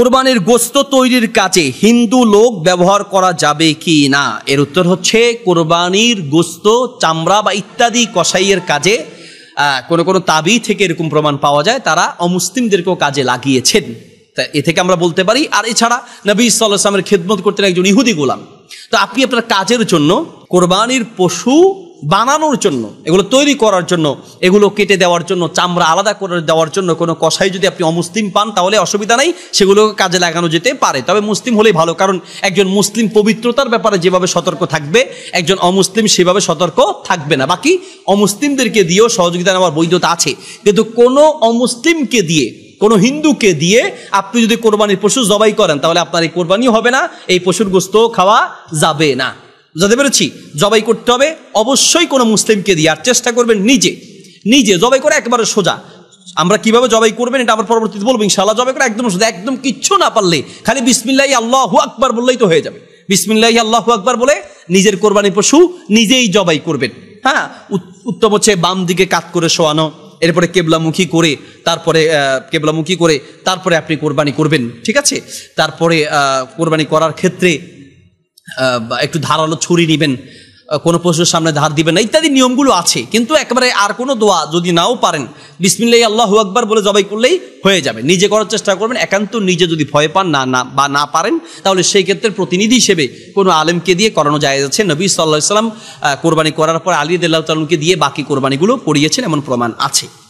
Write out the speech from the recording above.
কোরবানির গোস্ত তৈরির কাজে হিন্দু লোক ব্যবহার করা যাবে কি না এর উত্তর হচ্ছে কোরবানির গোস্ত চামড়া বা ইত্যাদি কষাইয়ের কাজে কোনো কোনো তাবি থেকে এরকম প্রমাণ পাওয়া যায় তারা অমুসলিমদেরকেও কাজে লাগিয়েছেন তা এ থেকে আমরা বলতে পারি আর এছাড়া নবী ইসাল্লামের খেদমত করতেন একজন ইহুদি গোলাম তো আপনি আপনার কাজের জন্য কোরবানির পশু বানানোর জন্য এগুলো তৈরি করার জন্য এগুলো কেটে দেওয়ার জন্য চামড়া আলাদা করে দেওয়ার জন্য কোনো কষাই যদি আপনি অমুসলিম পান তাহলে অসুবিধা নেই সেগুলো কাজে লাগানো যেতে পারে তবে মুসলিম হলেই ভালো কারণ একজন মুসলিম পবিত্রতার ব্যাপারে যেভাবে সতর্ক থাকবে একজন অমুসলিম সেভাবে সতর্ক থাকবে না বাকি অমুসলিমদেরকে দিয়েও সহযোগিতা নেওয়ার বৈধতা আছে কিন্তু কোনো অমুসলিমকে দিয়ে কোনো হিন্দুকে দিয়ে আপনি যদি কোরবানির পশু জবাই করেন তাহলে আপনার এই কোরবানি হবে না এই পশুর গোস্ত খাওয়া যাবে না বুঝাতে পেরেছি জবাই করতে হবে অবশ্যই কোনো মুসলিমকে দিয়ে আর চেষ্টা করবেন নিজে নিজে জবাই করে একবারে সোজা আমরা কিভাবে জবাই করবেন এটা আমার পরবর্তীতে বলবো ইনশাল্লাহ জবাই করে একদম সোজা একদম কিচ্ছু না পারলে খালি বিসমিল্লাহ আল্লাহ আকবার বললেই তো হয়ে যাবে বিসমিল্লাহ আল্লাহ আকবার বলে নিজের কোরবানি পশু নিজেই জবাই করবেন হ্যাঁ উত্তম হচ্ছে বাম দিকে কাত করে শোয়ানো এরপরে কেবলামুখী করে তারপরে কেবলামুখী করে তারপরে আপনি কোরবানি করবেন ঠিক আছে তারপরে কোরবানি করার ক্ষেত্রে একটু ধারালো ছুরি নেবেন কোনো পশুর সামনে ধার দিবেন না ইত্যাদি নিয়মগুলো আছে কিন্তু একবারে আর কোনো দোয়া যদি নাও পারেন বিসমিল্লাই আল্লাহ আকবর বলে জবাই করলেই হয়ে যাবে নিজে করার চেষ্টা করবেন একান্ত নিজে যদি ভয় পান না না বা না পারেন তাহলে সেই ক্ষেত্রে প্রতিনিধি হিসেবে কোনো আলেমকে দিয়ে করানো যায় যাচ্ছে নবী সাল্লাহ সাল্লাম কোরবানি করার পর আলী দিল্লাহ তালুকে দিয়ে বাকি কোরবানিগুলো পড়িয়েছেন এমন প্রমাণ আছে